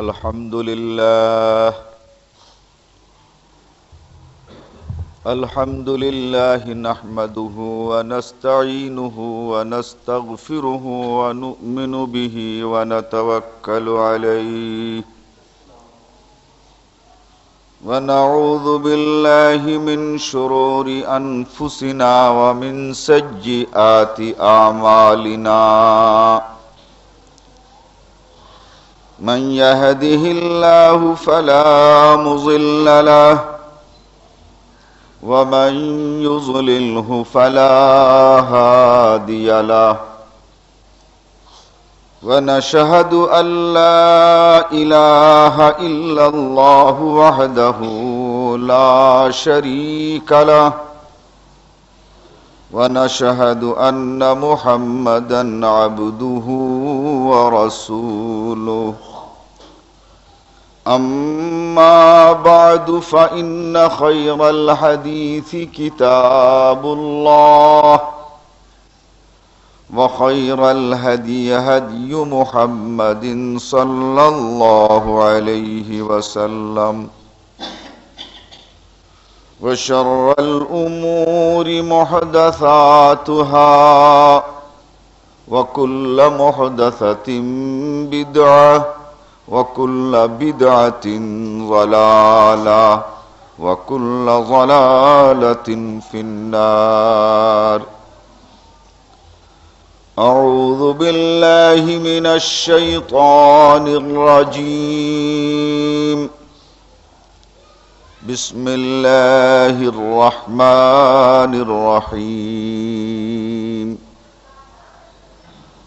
الحمد لله لله الحمد نحمده ونستعينه ونستغفره ونؤمن به ونتوكل عليه ونعوذ بالله من شرور أنفسنا للہ سجی آتی من يهده الله الله فلا فلا مضل له له له ومن يضلله هادي ونشهد أن لا لا إله إلا وحده شريك ونشهد أن محمدا عبده ورسوله أما بعد فإن خير الحديث كتاب الله وخير الهدي هدي محمد صلى الله عليه وسلم وشر الأمور محدثاتها وكل محدثة بدعة وكل محدثة بدعة وكل وكل بدعة في النار أعوذ بالله من الشيطان وکل بسم الله الرحمن الرحيم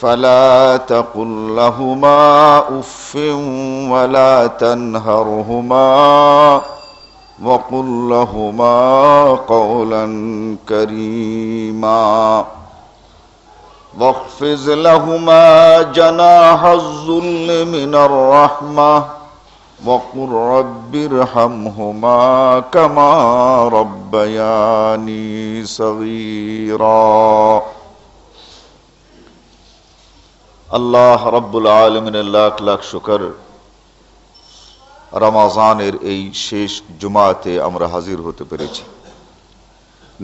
فلا تقل لهما افلا ولا تنهرهما وقل لهما قولا كريما واخفز لهما جناح الظل من الرحمة وقل رب ارحمهما كما ربياني صغيراً আল্লাহ রব্বুল আলমিনের লাখ লাখ শুকর রমাজানের এই শেষ জুমাতে আমরা হাজির হতে পেরেছি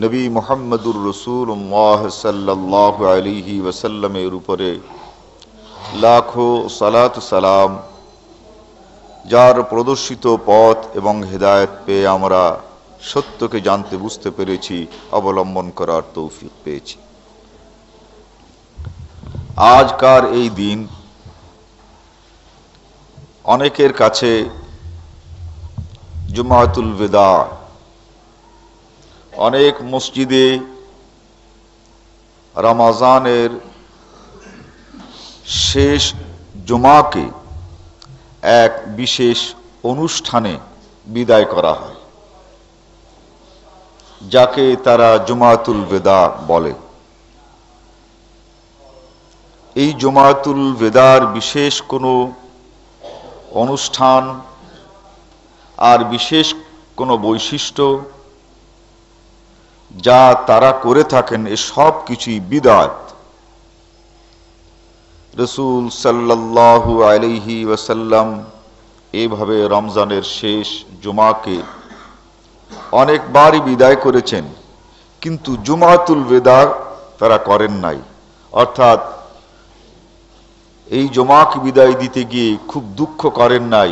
নবী মোহাম্মদুর রসুল সাল্লাহ আলিহি ওসাল্লামের উপরে লাখো সালাত সালাম যার প্রদর্শিত পথ এবং হেদায়ত পেয়ে আমরা সত্যকে জানতে বুঝতে পেরেছি অবলম্বন করার তৌফিক পেয়েছি আজকার এই দিন অনেকের কাছে জুমাতুল বেদা অনেক মসজিদে রামাজানের শেষ জুমাকে এক বিশেষ অনুষ্ঠানে বিদায় করা হয় যাকে তারা জুমাতুল বেদা বলে এই জমাতুল বেদার বিশেষ কোনো অনুষ্ঠান আর বিশেষ কোনো বৈশিষ্ট্য যা তারা করে থাকেন এ সব কিছুই বিদাত রসুল সাল্লাহ আলহি ওয়াসাল্লাম এভাবে রমজানের শেষ জুমাকে অনেকবারই বিদায় করেছেন কিন্তু জুমাতুল বেদার তারা করেন নাই অর্থাৎ এই জমাকে বিদায় দিতে গিয়ে খুব দুঃখ করেন নাই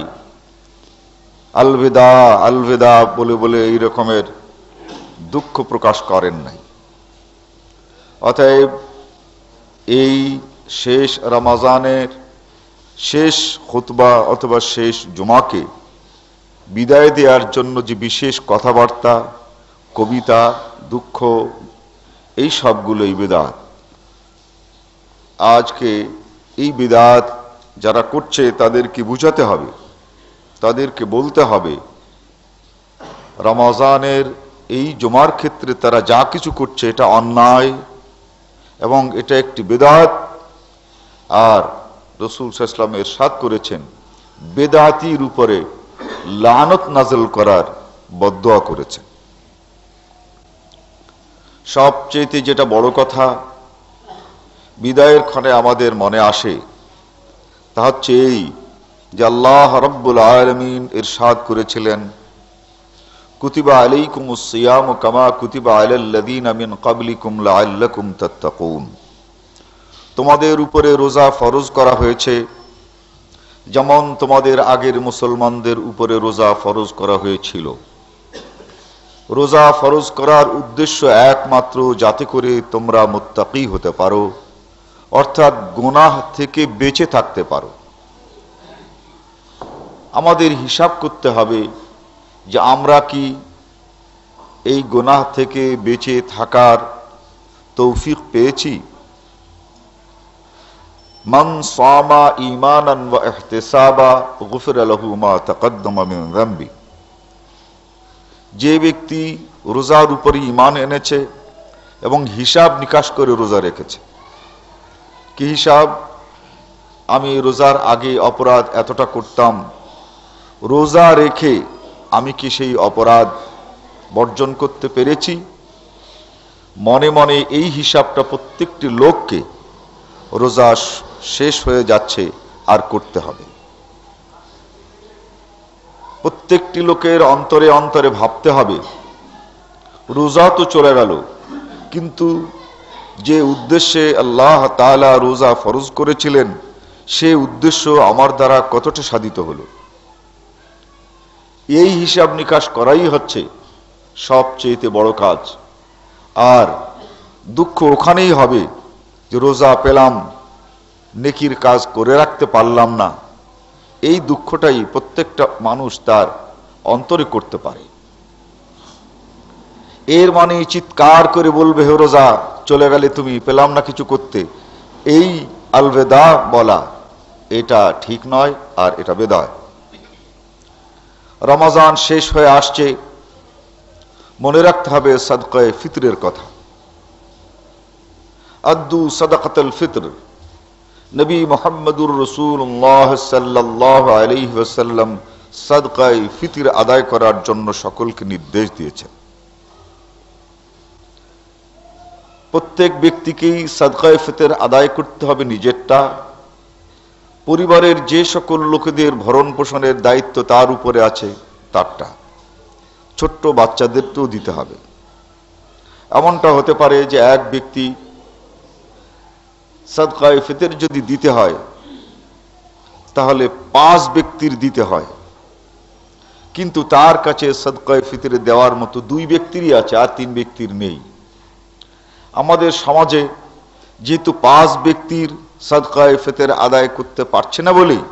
আলবেদা আলভেদা বলে বলে এই রকমের দুঃখ প্রকাশ করেন নাই অতএব এই শেষ রামাজানের শেষ হতবা অথবা শেষ জুমাকে বিদায় দেওয়ার জন্য যে বিশেষ কথাবার্তা কবিতা দুঃখ এই সবগুলোই বেদাত আজকে এই বিদাত যারা করছে তাদেরকে বুঝাতে হবে তাদেরকে বলতে হবে রমাজানের এই জমার ক্ষেত্রে তারা যা কিছু করছে এটা অন্যায় এবং এটা একটি বেদাত আর রসুল সাহসলাম এরশাদ করেছেন বেদাতির উপরে লানত নাজল করার বদয়া করেছেন সবচেয়েতে যেটা বড় কথা বিদায়ের ক্ষণে আমাদের মনে আসে তা হচ্ছে এই যে আল্লাহ রব্বুল আলমিন সাদ করেছিলেন কুতিবা আলাইকুম সিয়াম কামা কুতিবা আলীন আমিন কাবলিকুম লাল্লাকুম তত্তাকুন তোমাদের উপরে রোজা ফরজ করা হয়েছে যেমন তোমাদের আগের মুসলমানদের উপরে রোজা ফরজ করা হয়েছিল রোজা ফরজ করার উদ্দেশ্য একমাত্র যাতে করে তোমরা মোত্তাকি হতে পারো অর্থাৎ গোনাহ থেকে বেঁচে থাকতে পারো আমাদের হিসাব করতে হবে যে আমরা কি এই গোনাহ থেকে বেঁচে থাকার তৌফিক পেয়েছি মান সামা ইমানান ওয়া ইহতিসাবা গুফিরা যে ব্যক্তি রোজার উপরে ইমান এনেছে এবং হিসাব নিকাশ করে রোজা রেখেছে কি হিসাব আমি রোজার আগে অপরাধ এতটা করতাম রোজা রেখে আমি কি সেই অপরাধ বর্জন করতে পেরেছি মনে মনে এই হিসাবটা প্রত্যেকটি লোককে রোজা শেষ হয়ে যাচ্ছে আর করতে হবে প্রত্যেকটি লোকের অন্তরে অন্তরে ভাবতে হবে রোজা তো চলে গেল কিন্তু যে উদ্দেশ্যে আল্লাহ তালা রোজা ফরজ করেছিলেন সে উদ্দেশ্য আমার দ্বারা কতটা সাধিত হল এই হিসাব নিকাশ করাই হচ্ছে সবচেয়েতে বড় কাজ আর দুঃখ ওখানেই হবে যে রোজা পেলাম নেকির কাজ করে রাখতে পারলাম না এই দুঃখটাই প্রত্যেকটা মানুষ তার অন্তরে করতে পারে এর মানে চিৎকার করে বলবে হে রোজা চলে গেলে তুমি পেলাম না কিছু করতে এই আলবেদা বলা এটা ঠিক নয় আর এটা বেদায় রমাজান শেষ হয়ে আসছে মনে রাখতে হবে সাদকায় ফিতরের কথা আদু সাদাকাতল ফিতর নবী মোহাম্মদুর রসুল্লাহ সাল্লাহ আলহ্লাম সদকায় ফিতির আদায় করার জন্য সকলকে নির্দেশ দিয়েছেন প্রত্যেক ব্যক্তিকেই সাদকায় ফেতের আদায় করতে হবে নিজেরটা পরিবারের যে সকল লোকেদের ভরণ পোষণের দায়িত্ব তার উপরে আছে তারটা ছোট্ট বাচ্চাদেরকেও দিতে হবে এমনটা হতে পারে যে এক ব্যক্তি সাদকায় ফেতের যদি দিতে হয় তাহলে পাঁচ ব্যক্তির দিতে হয় কিন্তু তার কাছে সদকায় ফিতরে দেওয়ার মতো দুই ব্যক্তিরই আছে আর তিন ব্যক্তির নেই আমাদের সমাজে যেহেতু পাঁচ ব্যক্তির সদকায় ফেতের আদায় করতে পারছে না বলেই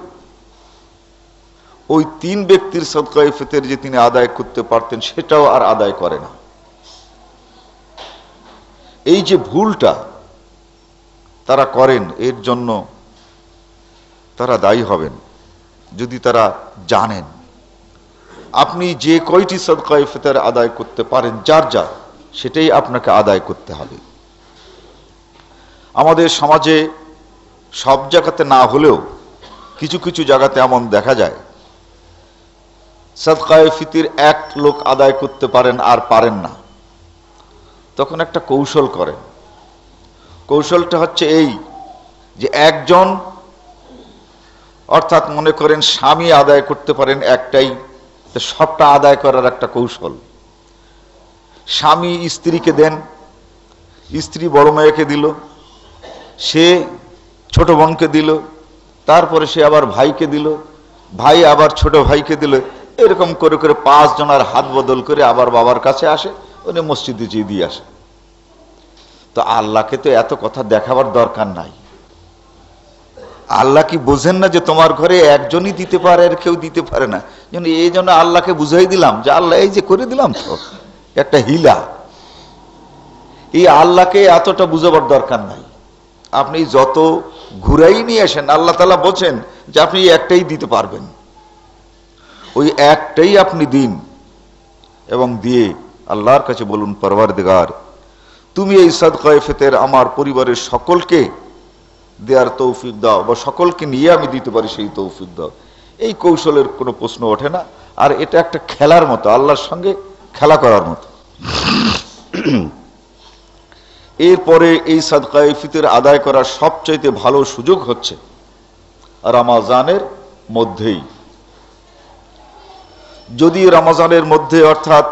ওই তিন ব্যক্তির সদকায় ফেতের যে তিনি আদায় করতে পারতেন সেটাও আর আদায় করে না এই যে ভুলটা তারা করেন এর জন্য তারা দায়ী হবেন যদি তারা জানেন আপনি যে কয়টি সদকায় ফেতের আদায় করতে পারেন যার যা সেটাই আপনাকে আদায় করতে হবে আমাদের সমাজে সব জায়গাতে না হলেও কিছু কিছু জায়গাতে এমন দেখা যায় সদকায় ফিতির এক লোক আদায় করতে পারেন আর পারেন না তখন একটা কৌশল করেন কৌশলটা হচ্ছে এই যে একজন অর্থাৎ মনে করেন স্বামী আদায় করতে পারেন একটাই সবটা আদায় করার একটা কৌশল স্বামী স্ত্রীকে দেন স্ত্রী বড় মেয়েকে দিল সে ছোট বোনকে দিল তারপরে সে আবার ভাইকে দিল ভাই আবার ছোট ভাইকে দিল এরকম করে করে পাঁচ জনার হাত বদল করে আবার বাবার কাছে আসে উনি মসজিদে যেয়ে দিয়ে আসে তো আল্লাহকে তো এত কথা দেখাবার দরকার নাই আল্লাহ কি বোঝেন না যে তোমার ঘরে একজনই দিতে পারে আর কেউ দিতে পারে না যেন এই জন্য আল্লাহকে বুঝাই দিলাম যে আল্লাহ এই যে করে দিলাম তো একটা হিলা এই আল্লাহকে এতটা বুঝাবার দরকার নাই আপনি যত ঘুরাই নিয়ে আসেন আল্লাহ তালা বলছেন যে আপনি একটাই দিতে পারবেন ওই একটাই আপনি দিন এবং দিয়ে আল্লাহর কাছে বলুন দিগার তুমি এই সদকায় ফেতের আমার পরিবারের সকলকে দেওয়ার তৌফিক দাও বা সকলকে নিয়ে আমি দিতে পারি সেই তৌফিক দাও এই কৌশলের কোনো প্রশ্ন ওঠে না আর এটা একটা খেলার মতো আল্লাহর সঙ্গে খেলা করার মতো এরপরে এই সাদকায় ফিতের আদায় করার সবচাইতে ভালো সুযোগ হচ্ছে রামাজানের মধ্যেই যদি রামাজানের মধ্যে অর্থাৎ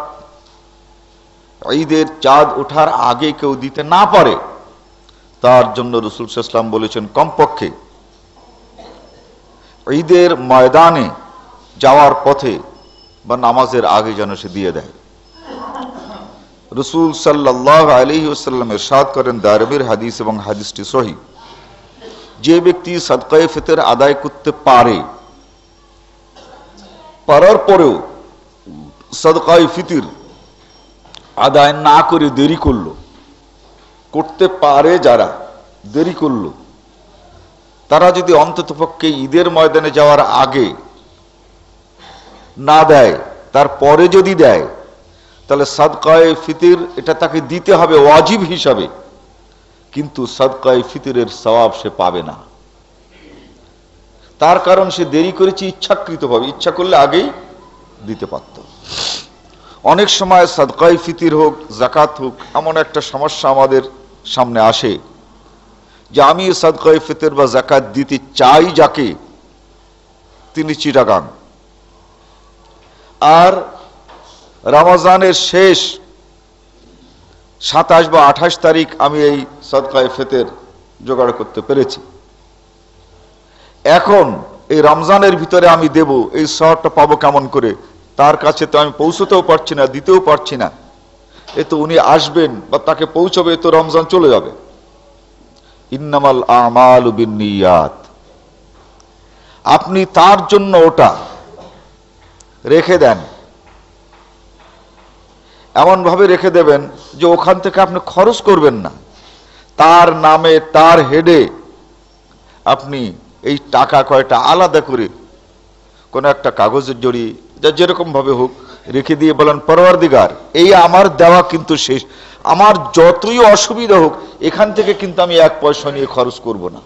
ঈদের চাঁদ ওঠার আগে কেউ দিতে না পারে তার জন্য রসুল ইসলাম বলেছেন কমপক্ষে ঈদের ময়দানে যাওয়ার পথে বা নামাজের আগে যেন সে দিয়ে দেয় রসুল সাল্লাহ আলহি এর সাদ করেন দারবির হাদিস এবং হাদিসটি সহি যে ব্যক্তি সাদকায়ে ফিতর আদায় করতে পারে পারার পরেও সাদকায় ফিতির আদায় না করে দেরি করল করতে পারে যারা দেরি করল তারা যদি অন্ততপক্ষে ঈদের ময়দানে যাওয়ার আগে না দেয় তারপরে যদি দেয় তাহলে সাদকায় ফিতির এটা তাকে দিতে হবে ওয়াজিব হিসাবে কিন্তু সাদকায় ফিতিরের সবাব সে পাবে না তার কারণ সে দেরি করেছে ইচ্ছাকৃতভাবে ইচ্ছা করলে আগেই দিতে পারত অনেক সময় সাদকাই ফিতির হোক জাকাত হোক এমন একটা সমস্যা আমাদের সামনে আসে যে আমি সাদকাই ফিতির বা জাকাত দিতে চাই যাকে তিনি চিরাগান আর রামাজানের শেষ সাতাশ বা আঠাশ তারিখ আমি এই সদকায় ফেতের জোগাড় করতে পেরেছি এখন এই রমজানের ভিতরে আমি দেব এই শহরটা পাবো কেমন করে তার কাছে তো আমি পৌঁছতেও পারছি না দিতেও পারছি না এ তো উনি আসবেন বা তাকে পৌঁছবে তো রমজান চলে যাবে ইন্নামাল আমাল বিনিয়াত আপনি তার জন্য ওটা রেখে দেন এমনভাবে রেখে দেবেন যে ওখান থেকে আপনি খরচ করবেন না তার নামে তার হেডে আপনি এই টাকা কয়টা আলাদা করে কোনো একটা কাগজের জড়ি যা যেরকমভাবে হোক রেখে দিয়ে বলেন দিগার এই আমার দেওয়া কিন্তু শেষ আমার যতই অসুবিধা হোক এখান থেকে কিন্তু আমি এক পয়সা নিয়ে খরচ করব না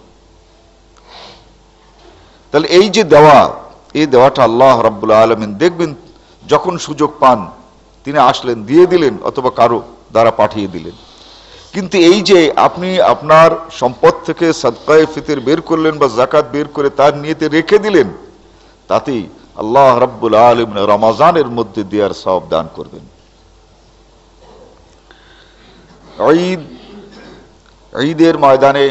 তাহলে এই যে দেওয়া এই দেওয়াটা আল্লাহ রব্বুল আলমিন দেখবেন যখন সুযোগ পান তিনি আসলেন দিয়ে দিলেন অথবা কারো দ্বারা পাঠিয়ে দিলেন কিন্তু এই যে আপনি আপনার সম্পদ থেকে সদকায় ফিতের বের করলেন বা জাকাত বের করে তার নিয়েতে রেখে দিলেন তাতেই আল্লাহ রাব্বুল আলম রমাজানের মধ্যে দেওয়ার সব দান করবেন ঈদ ঈদের ময়দানে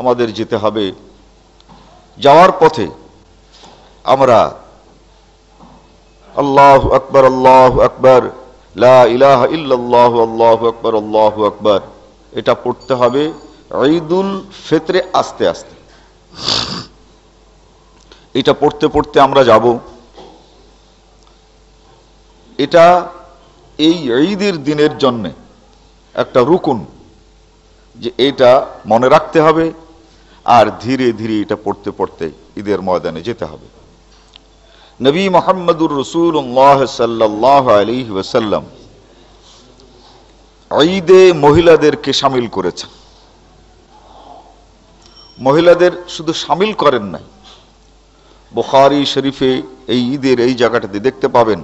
আমাদের যেতে হবে যাওয়ার পথে আমরা আল্লাহ আকবর আল্লাহ আকবর লাহ ইহ আল্লাহ আকবর আল্লাহ আকবর এটা পড়তে হবে ঈদুল ফেতরে আস্তে আস্তে এটা পড়তে পড়তে আমরা যাব এটা এই ঈদের দিনের জন্য একটা রুকুন যে এটা মনে রাখতে হবে আর ধীরে ধীরে এটা পড়তে পড়তে ঈদের ময়দানে যেতে হবে নবী মোহাম্মদুর রসুল্লাহ সাল্লাহ আলী ওসাল্লাম ঈদে মহিলাদেরকে সামিল করেছেন মহিলাদের শুধু সামিল করেন নাই বুখারি শরীফে এই ঈদের এই জায়গাটাতে দেখতে পাবেন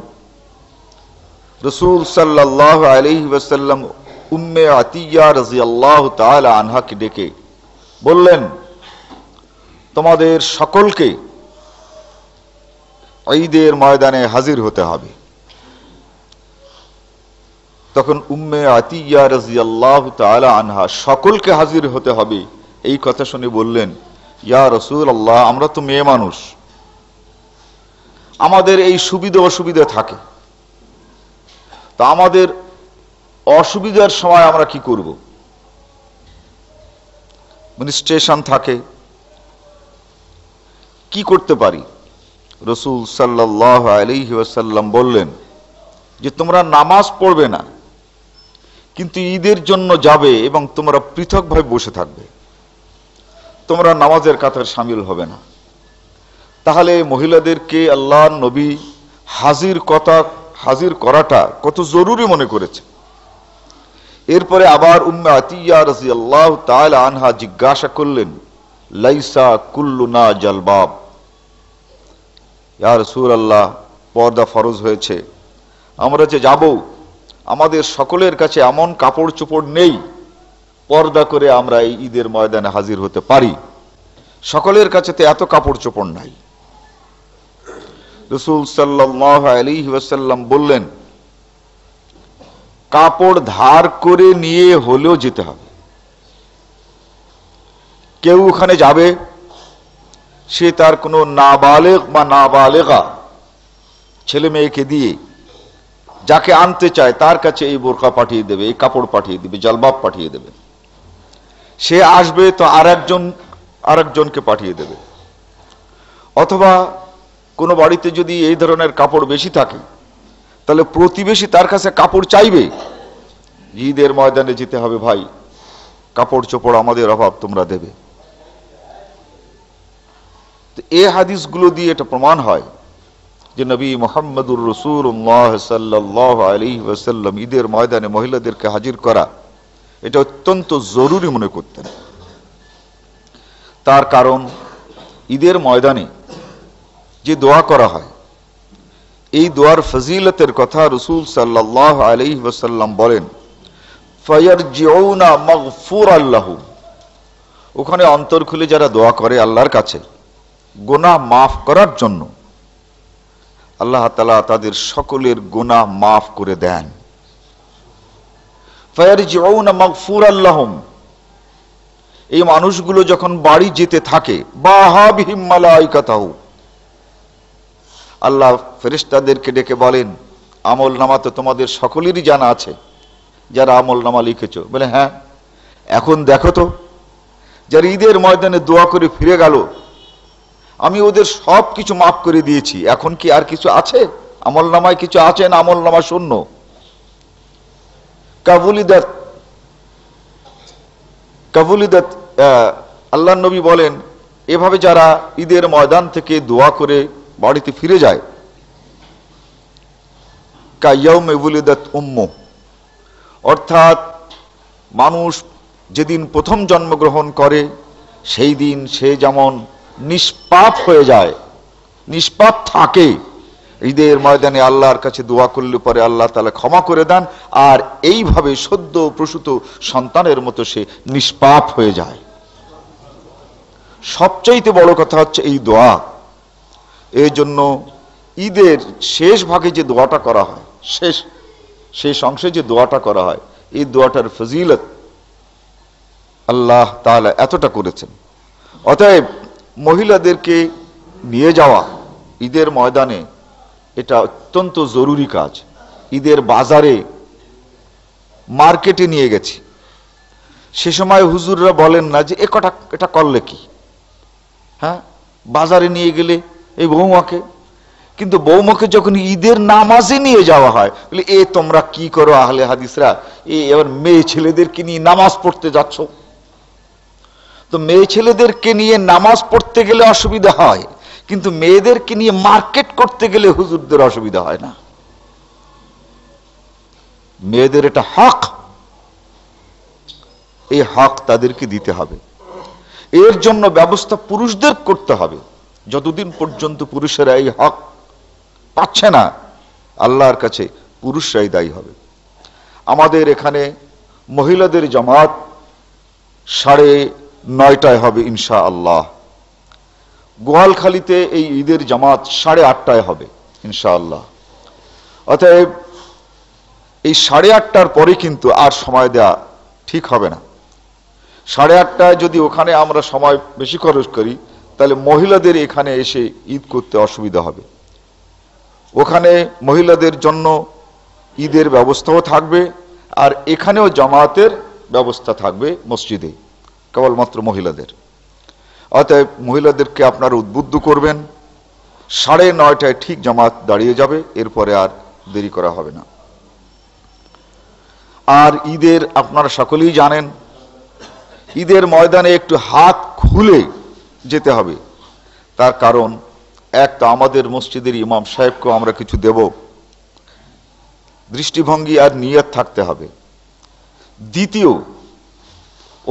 রসুল সাল্লাহ আলি ওসাল্লাম উম্মে আতিয়া রাজি আল্লাহ তালা আনহাকে ডেকে বললেন তোমাদের সকলকে ঈদের ময়দানে হাজির হতে হবে তখন উম্মে আতিয়া রাজিয়াল্লাহ তালা আনহা সকলকে হাজির হতে হবে এই কথা শুনে বললেন ইয়া রসুল আল্লাহ আমরা তো মেয়ে মানুষ আমাদের এই সুবিধা অসুবিধা থাকে তা আমাদের অসুবিধার সময় আমরা কি করব মানে স্টেশন থাকে কি করতে পারি রসুল সাল্লাহ আলি ওয়াসাল্লাম বললেন যে তোমরা নামাজ পড়বে না কিন্তু ঈদের জন্য যাবে এবং তোমরা পৃথকভাবে বসে থাকবে তোমরা নামাজের কাতার সামিল হবে না তাহলে মহিলাদেরকে আল্লাহ নবী হাজির কথা হাজির করাটা কত জরুরি মনে করেছে এরপরে আবার উম্মে আতিয়া রাজি আল্লাহ তাল আনহা জিজ্ঞাসা করলেন লাইসা কুল্লুনা জলবাব ইয়ার সুর আল্লাহ পর্দা ফরজ হয়েছে আমরা যে যাব আমাদের সকলের কাছে এমন কাপড় চোপড় নেই পর্দা করে আমরা এই ঈদের ময়দানে হাজির হতে পারি সকলের কাছে তো এত কাপড় চোপড় নাই রসুল সাল্লাহ আলী ওয়াসাল্লাম বললেন কাপড় ধার করে নিয়ে হলেও যেতে হবে কেউ ওখানে যাবে সে তার কোনো নাবালেক বা নাবালেগা ছেলে মেয়েকে দিয়ে যাকে আনতে চায় তার কাছে এই বোরখা পাঠিয়ে দেবে এই কাপড় পাঠিয়ে দেবে জলবাব পাঠিয়ে দেবে সে আসবে তো আর একজন আরেকজনকে পাঠিয়ে দেবে অথবা কোনো বাড়িতে যদি এই ধরনের কাপড় বেশি থাকে তাহলে প্রতিবেশী তার কাছে কাপড় চাইবে ঈদের ময়দানে যেতে হবে ভাই কাপড় চোপড় আমাদের অভাব তোমরা দেবে তো এ হাদিসগুলো দিয়ে এটা প্রমাণ হয় যে নবী মোহাম্মদুর রসুল্লাহ সাল্লাহ আলী ওসাল্লাম ঈদের ময়দানে মহিলাদেরকে হাজির করা এটা অত্যন্ত জরুরি মনে করতেন তার কারণ ঈদের ময়দানে যে দোয়া করা হয় এই দোয়ার ফজিলতের কথা রসুল সাল্লাহ আলি ওসাল্লাম বলেন ফয়ার আল্লাহ ওখানে অন্তর খুলে যারা দোয়া করে আল্লাহর কাছে গোনা মাফ করার জন্য আল্লাহ তালা তাদের সকলের গোনা মাফ করে দেন আল্লাহম এই মানুষগুলো যখন বাড়ি যেতে থাকে আল্লাহ ফেরিস্তাদেরকে ডেকে বলেন আমল নামা তো তোমাদের সকলেরই জানা আছে যারা আমল নামা লিখেছ বলে হ্যাঁ এখন দেখো তো যারা ঈদের ময়দানে দোয়া করে ফিরে গেল আমি ওদের সব কিছু মাফ করে দিয়েছি এখন কি আর কিছু আছে আমল নামায় কিছু আছে না আমল নামা শূন্য কাবুলিদাত কাবুলিদাত আল্লাহ নবী বলেন এভাবে যারা ঈদের ময়দান থেকে দোয়া করে বাড়িতে ফিরে যায় কাইয়াউমে বুলিদাত উম্ম অর্থাৎ মানুষ যেদিন প্রথম জন্মগ্রহণ করে সেই দিন সে যেমন নিষ্পাপ হয়ে যায় নিষ্পাপ থাকে ঈদের ময়দানে আল্লাহর কাছে দোয়া করলে পরে আল্লাহ তালা ক্ষমা করে দেন আর এইভাবে সদ্য প্রসূত সন্তানের মতো সে নিষ্পাপ হয়ে যায় সবচাইতে বড় কথা হচ্ছে এই দোয়া এই জন্য ঈদের শেষ ভাগে যে দোয়াটা করা হয় শেষ শেষ অংশে যে দোয়াটা করা হয় এই দোয়াটার ফজিলত আল্লাহ তাহলে এতটা করেছেন অতএব মহিলাদেরকে নিয়ে যাওয়া ঈদের ময়দানে এটা অত্যন্ত জরুরি কাজ ঈদের বাজারে মার্কেটে নিয়ে গেছি সে সময় হুজুররা বলেন না যে এ কটা এটা করলে কি হ্যাঁ বাজারে নিয়ে গেলে এই বৌমাকে কিন্তু বৌমাকে যখন ঈদের নামাজে নিয়ে যাওয়া হয় বলে এ তোমরা কি করো আহলে হাদিসরা এ এবার মেয়ে ছেলেদেরকে নিয়ে নামাজ পড়তে যাচ্ছ তো মেয়ে ছেলেদেরকে নিয়ে নামাজ পড়তে গেলে অসুবিধা হয় কিন্তু মেয়েদেরকে নিয়ে মার্কেট করতে গেলে হুজুরদের অসুবিধা হয় না মেয়েদের এটা হক এই হক তাদেরকে দিতে হবে এর জন্য ব্যবস্থা পুরুষদের করতে হবে যতদিন পর্যন্ত পুরুষেরা এই হক পাচ্ছে না আল্লাহর কাছে পুরুষরাই দায়ী হবে আমাদের এখানে মহিলাদের জমাত সাড়ে নয়টায় হবে ইনশা আল্লাহ গোয়ালখালিতে এই ঈদের জামাত সাড়ে আটটায় হবে ইনশা আল্লাহ অতএব এই সাড়ে আটটার পরে কিন্তু আর সময় দেয়া ঠিক হবে না সাড়ে আটটায় যদি ওখানে আমরা সময় বেশি খরচ করি তাহলে মহিলাদের এখানে এসে ঈদ করতে অসুবিধা হবে ওখানে মহিলাদের জন্য ঈদের ব্যবস্থাও থাকবে আর এখানেও জামাতের ব্যবস্থা থাকবে মসজিদে কেবলমাত্র মহিলাদের অতএব মহিলাদেরকে আপনার উদ্বুদ্ধ করবেন সাড়ে নয়টায় ঠিক জামাত দাঁড়িয়ে যাবে এরপরে আর দেরি করা হবে না আর ঈদের আপনারা সকলেই জানেন ঈদের ময়দানে একটু হাত খুলে যেতে হবে তার কারণ এক তো আমাদের মসজিদের ইমাম সাহেবকেও আমরা কিছু দেব দৃষ্টিভঙ্গি আর নিয়ত থাকতে হবে দ্বিতীয়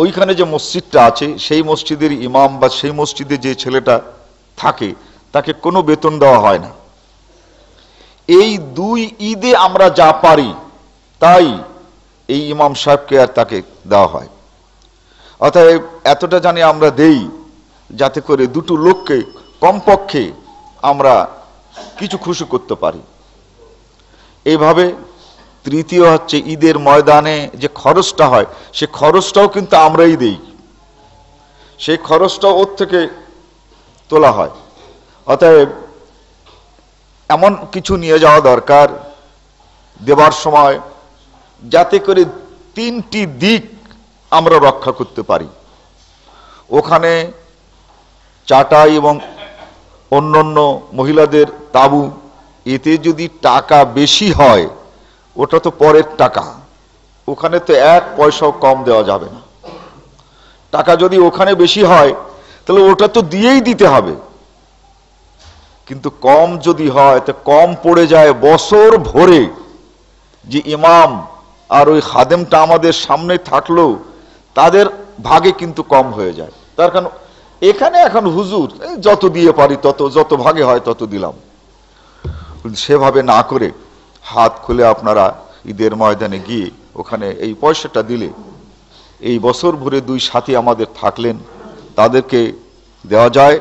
ওইখানে যে মসজিদটা আছে সেই মসজিদের ইমাম বা সেই মসজিদে যে ছেলেটা থাকে তাকে কোনো বেতন দেওয়া হয় না এই দুই ঈদে আমরা যা পারি তাই এই ইমাম সাহেবকে আর তাকে দেওয়া হয় অতএব এতটা জানি আমরা দেই যাতে করে দুটো লোককে কমপক্ষে আমরা কিছু খুশি করতে পারি এইভাবে তৃতীয় হচ্ছে ঈদের ময়দানে যে খরচটা হয় সে খরচটাও কিন্তু আমরাই দেই সেই খরচটাও ওর থেকে তোলা হয় অতএব এমন কিছু নিয়ে যাওয়া দরকার দেবার সময় যাতে করে তিনটি দিক আমরা রক্ষা করতে পারি ওখানে চাটাই এবং অন্যান্য মহিলাদের তাবু এতে যদি টাকা বেশি হয় ওটা তো পরের টাকা ওখানে তো এক পয়সাও কম দেওয়া যাবে না টাকা যদি ওখানে বেশি হয় তাহলে ওটা তো দিয়েই দিতে হবে কিন্তু কম যদি হয় তো কম পড়ে যায় বছর ভরে যে ইমাম আর ওই খাদেমটা আমাদের সামনে থাকলেও তাদের ভাগে কিন্তু কম হয়ে যায় তার কারণ এখানে এখন হুজুর যত দিয়ে পারি তত যত ভাগে হয় তত দিলাম সেভাবে না করে হাত খুলে আপনারা ঈদের ময়দানে গিয়ে ওখানে এই পয়সাটা দিলে এই বছর ভরে দুই সাথী আমাদের থাকলেন তাদেরকে দেওয়া যায়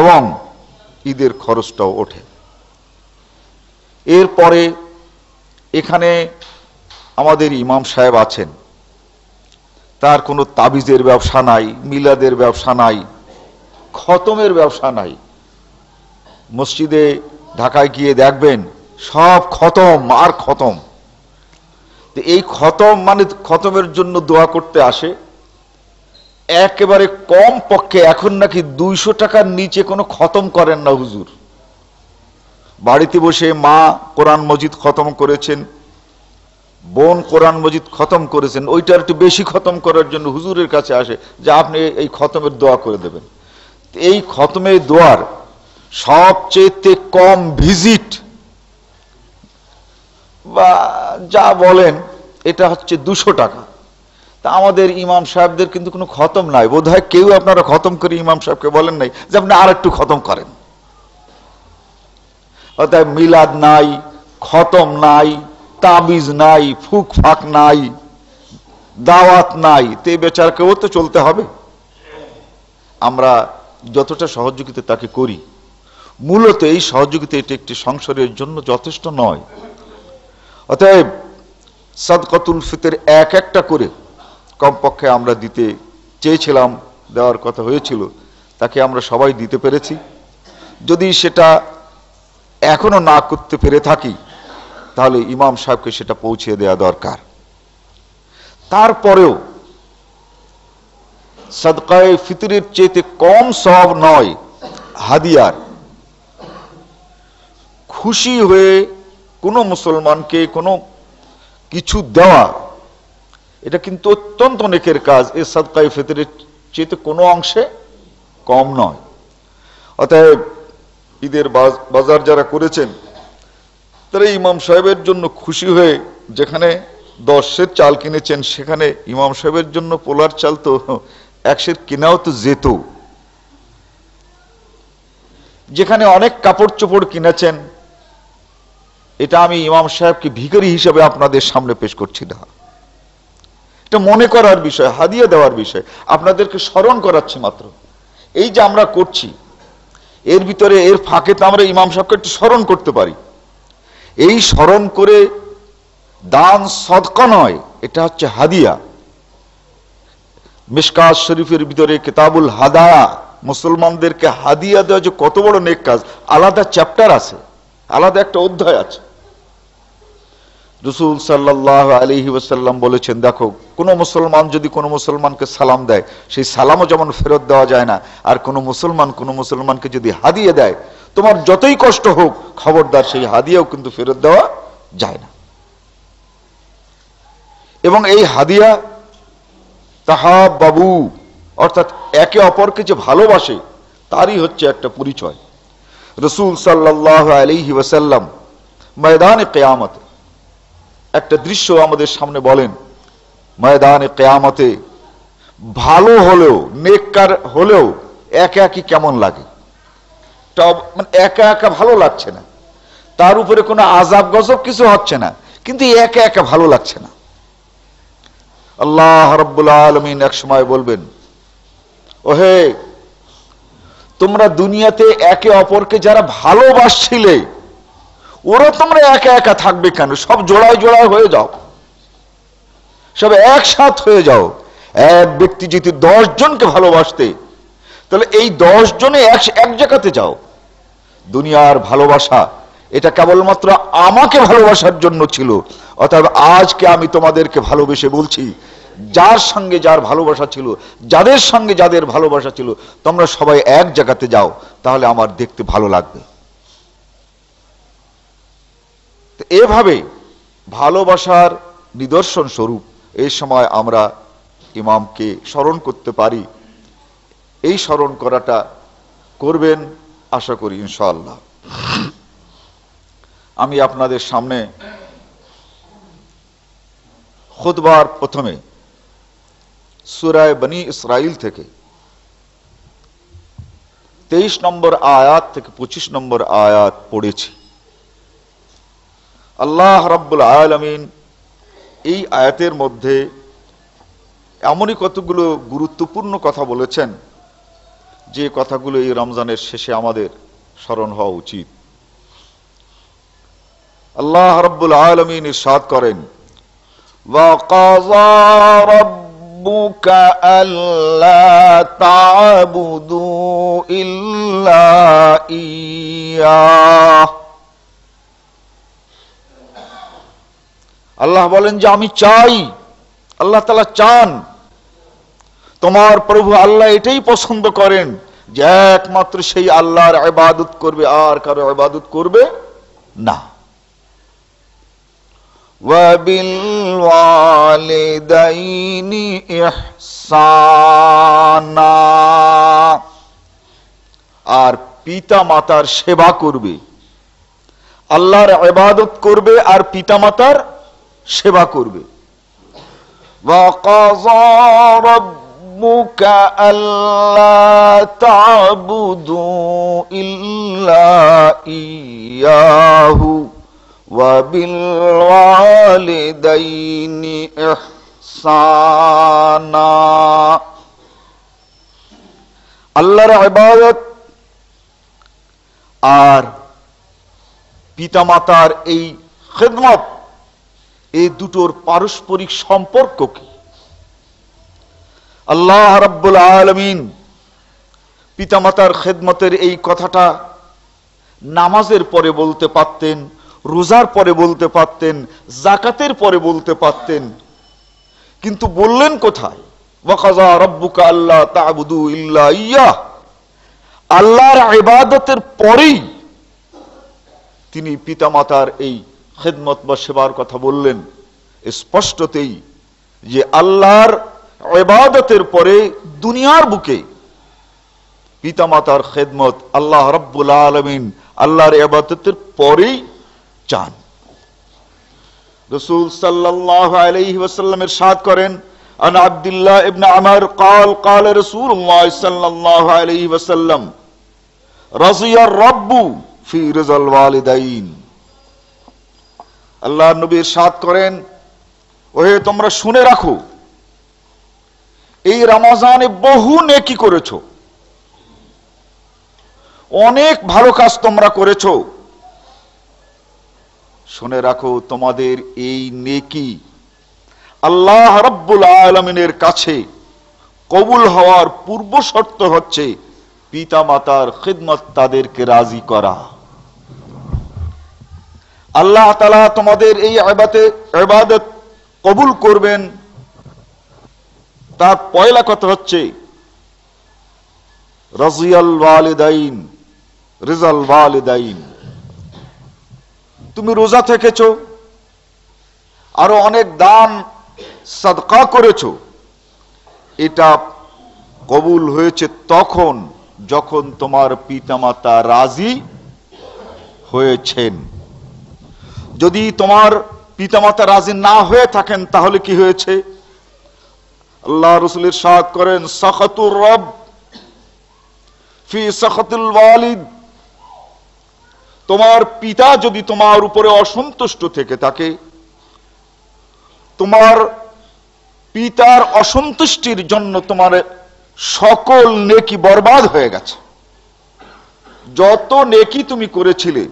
এবং ঈদের খরচটাও ওঠে এরপরে এখানে আমাদের ইমাম সাহেব আছেন তার কোনো তাবিজের ব্যবসা নাই মিলাদের ব্যবসা নাই খতমের ব্যবসা নাই মসজিদে ঢাকায় গিয়ে দেখবেন সব খতম আর খতম এই খতম মানে খতমের জন্য দোয়া করতে আসে একেবারে কম পক্ষে এখন নাকি দুইশো টাকার নিচে কোনো খতম করেন না হুজুর বাড়িতে বসে মা কোরআন মজিদ খতম করেছেন বোন কোরআন মজিদ খতম করেছেন ওইটা একটু বেশি খতম করার জন্য হুজুরের কাছে আসে যে আপনি এই খতমের দোয়া করে দেবেন এই খতমের দোয়ার সবচেয়েতে কম ভিজিট বা যা বলেন এটা হচ্ছে দুশো টাকা তা আমাদের ইমাম সাহেবদের কিন্তু কোনো খতম নাই বোধ হয় কেউ আপনারা খতম করে ইমাম সাহেবকে বলেন নাই যে আপনি আর একটু খতম করেন অর্থাৎ মিলাদ নাই খতম নাই তাবিজ নাই ফুক ফাঁক নাই দাওয়াত নাই তে বেচারকেও তো চলতে হবে আমরা যতটা সহযোগিতা তাকে করি মূলত এই সহযোগিতা এটি একটি সংসারের জন্য যথেষ্ট নয় অতএব সাদকাতুল ফিতের এক একটা করে কমপক্ষে আমরা দিতে চেয়েছিলাম দেওয়ার কথা হয়েছিল তাকে আমরা সবাই দিতে পেরেছি যদি সেটা এখনো না করতে পেরে থাকি তাহলে ইমাম সাহেবকে সেটা পৌঁছে দেওয়া দরকার তারপরেও সদকায় ফিতরের চেয়েতে কম সব নয় হাদিয়ার খুশি হয়ে কোনো মুসলমানকে কোনো কিছু দেওয়া এটা কিন্তু অত্যন্ত নেকের কাজ এ সাদকাই ফেতরের চেয়ে কোনো অংশে কম নয় অতএব ঈদের বাজার যারা করেছেন তারা ইমাম সাহেবের জন্য খুশি হয়ে যেখানে দশের চাল কিনেছেন সেখানে ইমাম সাহেবের জন্য পোলার চাল তো একশের কেনাও তো যেত যেখানে অনেক কাপড় চোপড় কিনেছেন এটা আমি ইমাম সাহেবকে ভিকারি হিসেবে আপনাদের সামনে পেশ করছি না এটা মনে করার বিষয় হাদিয়া দেওয়ার বিষয় আপনাদেরকে স্মরণ করাচ্ছি মাত্র এই যে আমরা করছি এর ভিতরে এর ফাঁকে তো আমরা ইমাম সাহেবকে একটু স্মরণ করতে পারি এই স্মরণ করে দান সদকা নয় এটা হচ্ছে হাদিয়া মিসকাজ শরীফের ভিতরে কেতাবুল হাদা মুসলমানদেরকে হাদিয়া দেওয়া যে কত বড় নেক কাজ আলাদা চ্যাপ্টার আছে আলাদা একটা অধ্যায় আছে রসুল সাল্লাহ আলি ওসাল্লাম বলেছেন দেখো কোনো মুসলমান যদি কোনো মুসলমানকে সালাম দেয় সেই সালামও যেমন ফেরত দেওয়া যায় না আর কোনো মুসলমান কোনো মুসলমানকে যদি হাদিয়ে দেয় তোমার যতই কষ্ট হোক খবরদার সেই হাদিয়াও কিন্তু ফেরত দেওয়া যায় না এবং এই হাদিয়া তাহা বাবু অর্থাৎ একে অপরকে যে ভালোবাসে তারই হচ্ছে একটা পরিচয় রসুল সাল্লাহ আলিহি ওসাল্লাম ময়দানে কেয়ামতে একটা দৃশ্য আমাদের সামনে বলেন ময়দানে কেয়ামতে ভালো হলেও নেককার হলেও একা একই কেমন লাগে টব মানে একা একা ভালো লাগছে না তার উপরে কোনো আজাব গজব কিছু হচ্ছে না কিন্তু একা একা ভালো লাগছে না আল্লাহ রব্বুল আলমিন এক সময় বলবেন ওহে তোমরা দুনিয়াতে একে অপরকে যারা ভালোবাসছিলে ওরা তোমরা একা একা থাকবে কেন সব জোড়ায় জোড়ায় হয়ে যাও সব একসাথ হয়ে যাও এক ব্যক্তি যদি দশ জনকে ভালোবাসতে তাহলে এই দশ জনে এক এক জায়গাতে যাও দুনিয়ার ভালোবাসা এটা কেবলমাত্র আমাকে ভালোবাসার জন্য ছিল অর্থাৎ আজকে আমি তোমাদেরকে ভালোবেসে বলছি যার সঙ্গে যার ভালোবাসা ছিল যাদের সঙ্গে যাদের ভালোবাসা ছিল তোমরা সবাই এক জায়গাতে যাও তাহলে আমার দেখতে ভালো লাগবে এভাবে ভালোবাসার নিদর্শন স্বরূপ এই সময় আমরা ইমামকে স্মরণ করতে পারি এই স্মরণ করাটা করবেন আশা করি ইনশাআল্লাহ আমি আপনাদের সামনে খুদবার প্রথমে সুরায় বনি ইসরায়েল থেকে তেইশ নম্বর আয়াত থেকে পঁচিশ নম্বর আয়াত পড়েছি আল্লাহ রাব্বুল আলমিন এই আয়াতের মধ্যে এমনই কতগুলো গুরুত্বপূর্ণ কথা বলেছেন যে কথাগুলো এই রমজানের শেষে আমাদের স্মরণ হওয়া উচিত আল্লাহ রব্বুল আয়ালমিন ইসাদ করেন ربك ألا تعبدوا إلا إياه আল্লাহ বলেন যে আমি চাই আল্লাহ তালা চান তোমার প্রভু আল্লাহ এটাই পছন্দ করেন যে একমাত্র সেই আল্লাহর আবাদত করবে আর কারো আবাদত করবে না وبالوالدين إحسانا আর পিতা মাতার সেবা করবে আল্লাহর এবাদত করবে আর পিতা মাতার সেবা করবে ربك ألا تعبدوا إلا إياه وبالوالدين إحسانا আল্লাহর আবাদত আর পিতা মাতার এই খেদমত এই দুটোর পারস্পরিক সম্পর্ক কি আল্লাহ রব্বুল আলমিন পিতা মাতার খেদমতের এই কথাটা নামাজের পরে বলতে পারতেন রোজার পরে বলতে পারতেন জাকাতের পরে বলতে পারতেন কিন্তু বললেন কোথায় ওয়াকাজা রব্বুকা আল্লাহর ইবাদতের পরেই তিনি পিতামাতার এই খেদমত বা সেবার কথা বললেন স্পষ্টতেই যে আল্লাহর এবাদতের পরে দুনিয়ার বুকে পিতামাতার খেদমত আল্লাহ রব্বুল আলমিন আল্লাহর এবাদতের পরেই চান রসুল সাল্লাহ আলহি সাদ করেন আন আবদুল্লাহ আল্লাহ নবীর সাদ করেন ওহে তোমরা শুনে রাখো এই রমজানে বহু নেকি করেছো অনেক ভালো কাজ তোমরা করেছো শুনে রাখো তোমাদের এই নেকি আল্লাহ রব্বুল আলমিনের কাছে কবুল হওয়ার পূর্ব শর্ত হচ্ছে পিতা মাতার খিদমত তাদেরকে রাজি করা আল্লাহ তালা তোমাদের এই আবাদত কবুল করবেন তার পয়লা কথা হচ্ছে রাজিয়াল রেজাল রিজাল তুমি রোজা থেকেছ আরো অনেক দান সাদকা করেছ এটা কবুল হয়েছে তখন যখন তোমার পিতামাতা রাজি হয়েছেন যদি তোমার পিতামাতা রাজি না হয়ে থাকেন তাহলে কি হয়েছে আল্লাহ রসুলের সাদ করেন সখতুর রব ফি সখতুল ওয়ালিদ তোমার পিতা যদি তোমার উপরে অসন্তুষ্ট থেকে থাকে তোমার পিতার অসন্তুষ্টির জন্য তোমার সকল নেকি বরবাদ হয়ে গেছে যত নেকি তুমি করেছিলে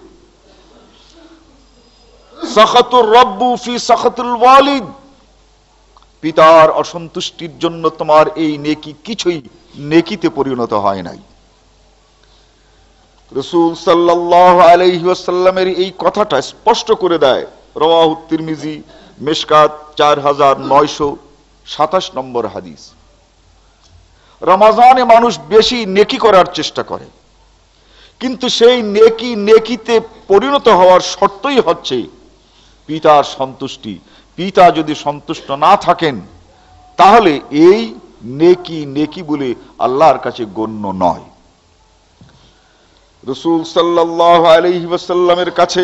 সখতুর রব্বু ফি সখতুল ওয়ালিদ পিতার অসন্তুষ্টির জন্য তোমার এই নেকি কিছুই নেকিতে পরিণত হয় নাই রসুল সাল্লাহ আলহিসাল্লামের এই কথাটা স্পষ্ট করে দেয় রওয়াহুত্তিরমিজি মেশকাত চার হাজার নয়শো সাতাশ নম্বর হাদিস রমাজানে মানুষ বেশি নেকি করার চেষ্টা করে কিন্তু সেই নেকি নেকিতে পরিণত হওয়ার শর্তই হচ্ছে পিতার সন্তুষ্টি পিতা যদি সন্তুষ্ট না থাকেন তাহলে এই নেকি নেকি বলে আল্লাহর কাছে গণ্য নয় রসুল সাল্লাহ আলহি ওসাল্লামের কাছে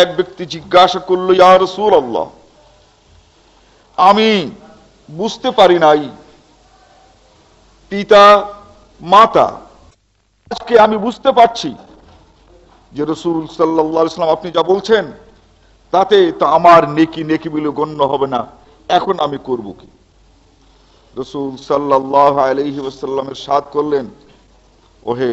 এক ব্যক্তি জিজ্ঞাসা করল ইয়া রসুল আল্লাহ আমি বুঝতে পারি নাই পিতা মাতা আজকে আমি বুঝতে পারছি যে রসুল সাল্লাহাম আপনি যা বলছেন তাতে তো আমার নেকি নেকি বলে গণ্য হবে না এখন আমি করব কি রসুল সাল্লাহ আলহি ওসাল্লামের সাদ করলেন ওহে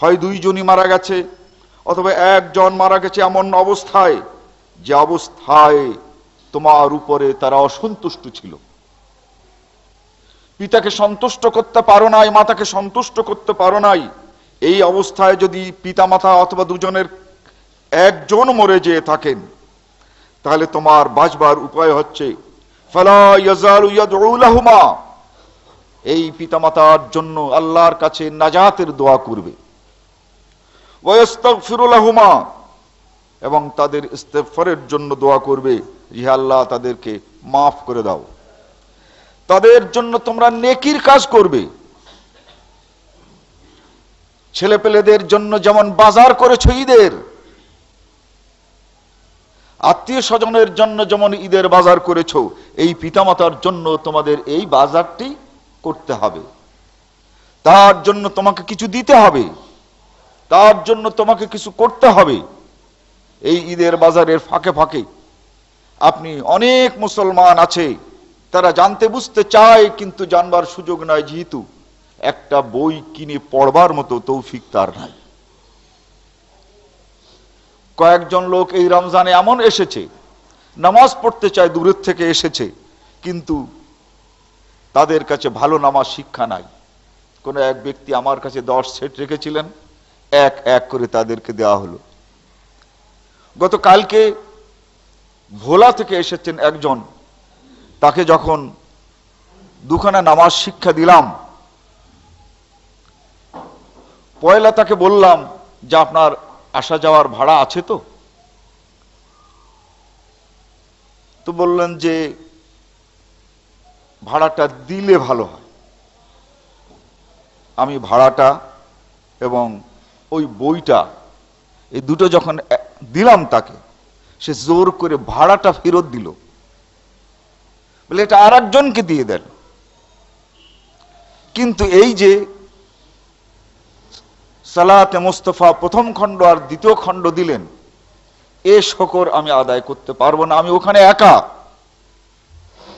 হয় দুইজনই মারা গেছে অথবা একজন মারা গেছে এমন অবস্থায় যে অবস্থায় তোমার উপরে তারা অসন্তুষ্ট ছিল পিতাকে সন্তুষ্ট করতে পারো নাই মাতাকে সন্তুষ্ট করতে পারো নাই এই অবস্থায় যদি পিতা মাতা অথবা দুজনের একজন মরে যেয়ে থাকেন তাহলে তোমার বাঁচবার উপায় হচ্ছে এই পিতামাতার জন্য আল্লাহর কাছে নাজাতের দোয়া করবে এবং তাদের ইস্তেফারের জন্য দোয়া করবে ইহাল্লাহ তাদেরকে মাফ করে দাও তাদের জন্য তোমরা নেকির কাজ করবে ছেলে পেলেদের জন্য যেমন বাজার করেছো ঈদের আত্মীয় স্বজনের জন্য যেমন ঈদের বাজার করেছ এই পিতামাতার জন্য তোমাদের এই বাজারটি করতে হবে তার জন্য তোমাকে কিছু দিতে হবে তার জন্য তোমাকে কিছু করতে হবে এই ঈদের বাজারের ফাঁকে ফাঁকে আপনি অনেক মুসলমান আছে তারা জানতে বুঝতে চায় কিন্তু জানবার সুযোগ নয় যেহেতু একটা বই কিনে পড়বার মতো তৌফিক তার নাই কয়েকজন লোক এই রমজানে এমন এসেছে নামাজ পড়তে চায় দূরের থেকে এসেছে কিন্তু তাদের কাছে ভালো নামাজ শিক্ষা নাই কোনো এক ব্যক্তি আমার কাছে দশ সেট রেখেছিলেন এক এক করে তাদেরকে দেওয়া হলো গতকালকে ভোলা থেকে এসেছেন একজন তাকে যখন দুখানা নামাজ শিক্ষা দিলাম পয়লা তাকে বললাম যে আপনার আসা যাওয়ার ভাড়া আছে তো তো বললেন যে ভাড়াটা দিলে ভালো হয় আমি ভাড়াটা এবং ওই বইটা এই দুটো যখন দিলাম তাকে সে জোর করে ভাড়াটা ফেরত দিল বলে এটা আর একজনকে দিয়ে দেন কিন্তু এই যে সালাতে মোস্তফা প্রথম খণ্ড আর দ্বিতীয় খণ্ড দিলেন এ শকর আমি আদায় করতে পারবো না আমি ওখানে একা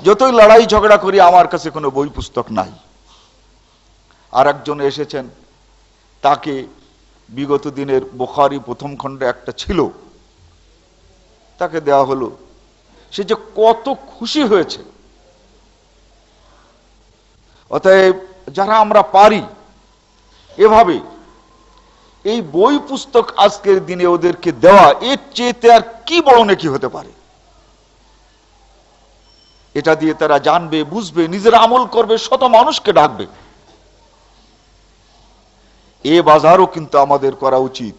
যতই লড়াই ঝগড়া করি আমার কাছে কোনো বই পুস্তক নাই আর একজন এসেছেন তাকে বিগত দিনের বোখারি প্রথম খণ্ডে একটা ছিল তাকে দেয়া হলো সে যে কত খুশি হয়েছে অতএব যারা আমরা পারি এভাবে এই বই পুস্তক আজকের দিনে ওদেরকে দেওয়া এর চেয়েতে আর কি বড় নাকি হতে পারে এটা দিয়ে তারা জানবে বুঝবে নিজের আমল করবে শত মানুষকে ডাকবে এ বাজারও কিন্তু আমাদের করা উচিত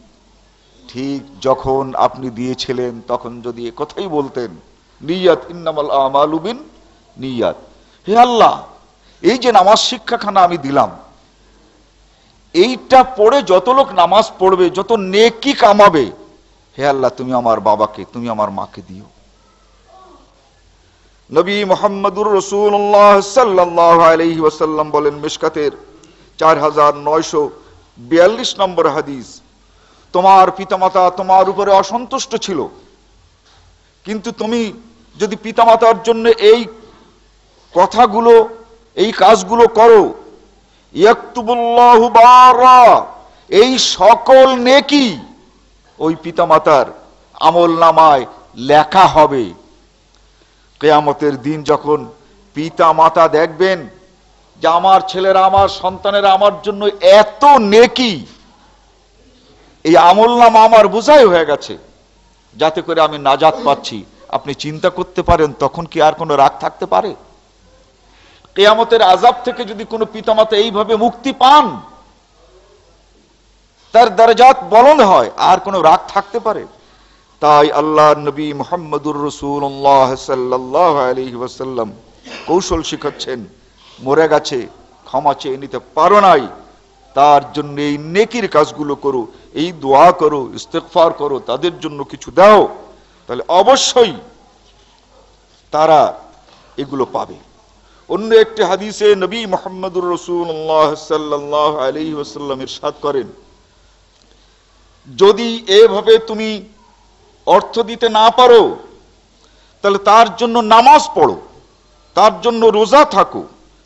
ঠিক যখন আপনি দিয়েছিলেন তখন যদি এ কথাই বলতেন নিয়াত ইন্নামাল আমালুবিন নিয়াত হে আল্লাহ এই যে নামাজ শিক্ষাখানা আমি দিলাম এইটা পড়ে যত লোক নামাজ পড়বে যত নেকি কামাবে হে আল্লাহ তুমি আমার বাবাকে তুমি আমার মাকে দিও নবী মোহাম্মদুর রসুল্লাহ সাল্লাহ আলহি বলেন মিসকাতের চার হাজার নয়শো বিয়াল্লিশ নম্বর হাদিস তোমার পিতামাতা তোমার উপরে অসন্তুষ্ট ছিল কিন্তু তুমি যদি পিতামাতার জন্য এই কথাগুলো এই কাজগুলো করো বারা এই সকল নেকি ওই পিতামাতার আমল নামায় লেখা হবে কেয়ামতের দিন যখন পিতা মাতা দেখবেন যে আমার ছেলেরা আমার সন্তানেরা আমার জন্য এত নেকি এই আমল নাম আমার বোঝাই হয়ে গেছে যাতে করে আমি নাজাত পাচ্ছি আপনি চিন্তা করতে পারেন তখন কি আর কোনো রাগ থাকতে পারে কেয়ামতের আজাব থেকে যদি কোনো পিতামাতা এইভাবে মুক্তি পান তার দরজাত বলন হয় আর কোনো রাগ থাকতে পারে তাই আল্লাহ নবী মোহাম্মদুর রসুল্লাহ সাল্লাহ আলি ওসাল্লাম কৌশল শিখাচ্ছেন মরে গেছে ক্ষমা চেয়ে নিতে পারো নাই তার জন্য এই নেকির কাজগুলো করো এই দোয়া করো ইস্তেকফার করো তাদের জন্য কিছু দাও তাহলে অবশ্যই তারা এগুলো পাবে অন্য একটি হাদিসে নবী মোহাম্মদুর রসুল্লাহ সাল্লাহ আলি ওসাল্লাম ইরশাদ করেন যদি এভাবে তুমি অর্থ দিতে না পারো তাহলে তার জন্য নামাজ পড়ো তার জন্য রোজা থাকো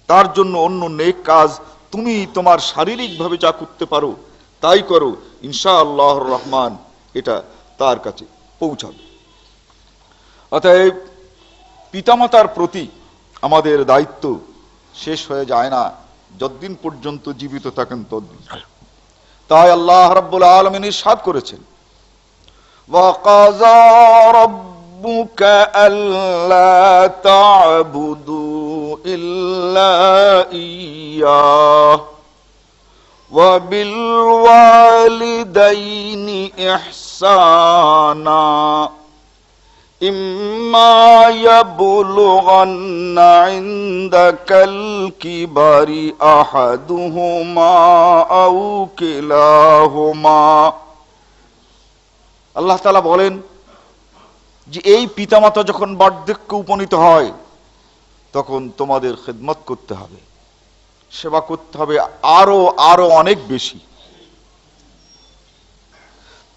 তার জন্য অন্য নেক কাজ তুমি তোমার শারীরিকভাবে যা করতে পারো তাই করো ইনশা আল্লাহ রহমান এটা তার কাছে পৌঁছাবে অতএব পিতামাতার প্রতি আমাদের দায়িত্ব শেষ হয়ে যায় না যতদিন পর্যন্ত জীবিত থাকেন তদ্দিন তাই আল্লাহ রব্বুল আলমিনী সাদ করেছেন ربك ألا تعبدوا إلا إياه وبالوالدين إحسانا إما يبلغن عندك الكبر أحدهما أو كلاهما الله تعالى বলেন যে এই পিতামাতা যখন বার্ধক্যে উপনীত হয় তখন তোমাদের খেদমত করতে হবে সেবা করতে হবে আরো আরো অনেক বেশি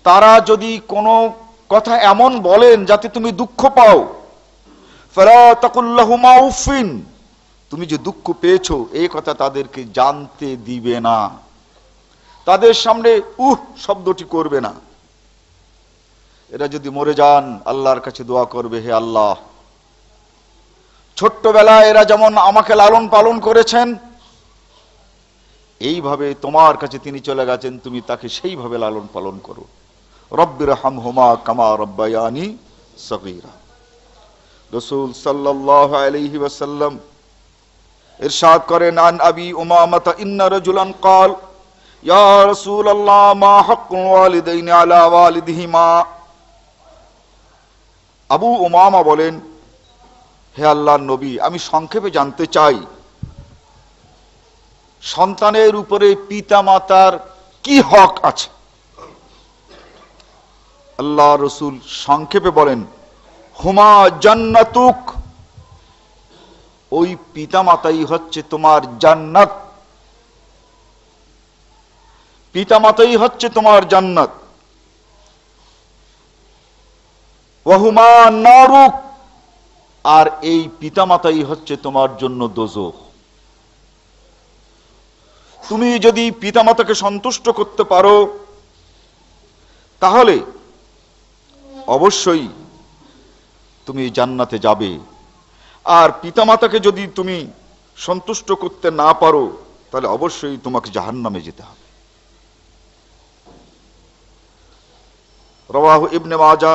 তারা যদি কোনো কথা এমন বলেন যাতে তুমি দুঃখ পাও ফেরাতাকুল্লাহুমা তুমি যে দুঃখ পেয়েছ এই কথা তাদেরকে জানতে দিবে না তাদের সামনে উহ শব্দটি করবে না এরা যদি মরে যান আল্লাহর কাছে দোয়া করবে হে আল্লাহ ছোট্টবেলা এরা যেমন আমাকে লালন পালন করেছেন এইভাবে তোমার কাছে তিনি চলে গেছেন তুমি তাকে সেইভাবে লালন পালন করো রব্বির হাম হোমা কামা রব্বায়ানি সগিরা রসুল সাল্লাহ আলহি ওসাল্লাম ইরশাদ করেন আন আবি উমামাতা ইন্না রাজুলান قال يا رسول الله ما حق الوالدين على والدهما আবু ওমামা বলেন হে আল্লাহ নবী আমি সংক্ষেপে জানতে চাই সন্তানের উপরে পিতা মাতার কি হক আছে আল্লাহ রসুল সংক্ষেপে বলেন হুমা জান্নাতুক ওই পিতামাতাই হচ্ছে তোমার জান্নাত পিতামাতাই হচ্ছে তোমার জান্নাত ওহুমা আর এই পিতামাতাই হচ্ছে তোমার জন্য দোজখ তুমি যদি পিতামাতাকে সন্তুষ্ট করতে পারো তাহলে অবশ্যই তুমি জান্নাতে যাবে আর পিতামাতাকে যদি তুমি সন্তুষ্ট করতে না পারো তাহলে অবশ্যই তোমাকে জাহান্নামে যেতে হবে রবাহ ইবনে মাজা